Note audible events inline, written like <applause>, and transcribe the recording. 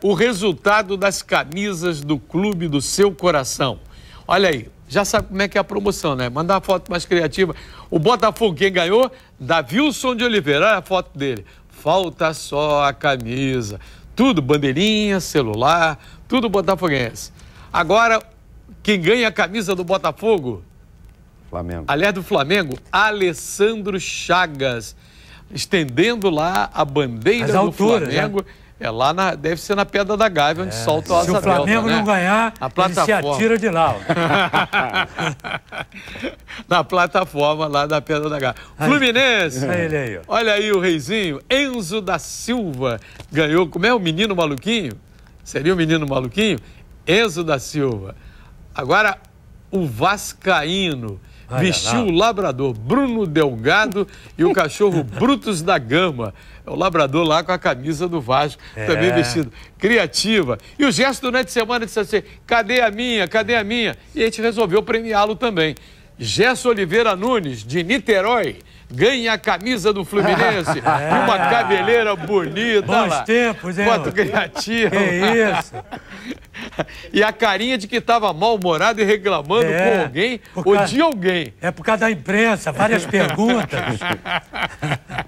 O resultado das camisas do clube do seu coração. Olha aí, já sabe como é que é a promoção, né? Mandar a foto mais criativa. O Botafogo, quem ganhou? Davilson de Oliveira. Olha a foto dele. Falta só a camisa. Tudo, bandeirinha, celular, tudo botafoguense. Agora, quem ganha a camisa do Botafogo? Flamengo. Aliás, do Flamengo, Alessandro Chagas. Estendendo lá a bandeira As do alturas, Flamengo. Né? É lá na, deve ser na Pedra da Gávea, onde é, solta o asa Se o Flamengo delta, né? não né? ganhar, a plataforma. ele se atira de lá. <laughs> na plataforma lá da Pedra da Gávea. Aí, Fluminense. É ele aí, ó. Olha aí o reizinho, Enzo da Silva ganhou. Como é o menino maluquinho? Seria o menino maluquinho? Enzo da Silva. Agora, o Vascaíno vestiu o labrador Bruno Delgado e o cachorro <laughs> Brutus da Gama. É o labrador lá com a camisa do Vasco, é. também vestido. Criativa. E o gesto durante né, de semana disse assim: cadê a minha? Cadê a minha? E a gente resolveu premiá-lo também. Gerson Oliveira Nunes, de Niterói, ganha a camisa do Fluminense <laughs> é. uma cabeleira bonita. Bons lá. tempos, hein? Foto criativa. Que isso? <laughs> <laughs> e a carinha de que estava mal-humorado e reclamando é, com alguém ou de alguém. É por causa da imprensa, várias <laughs> perguntas. <laughs>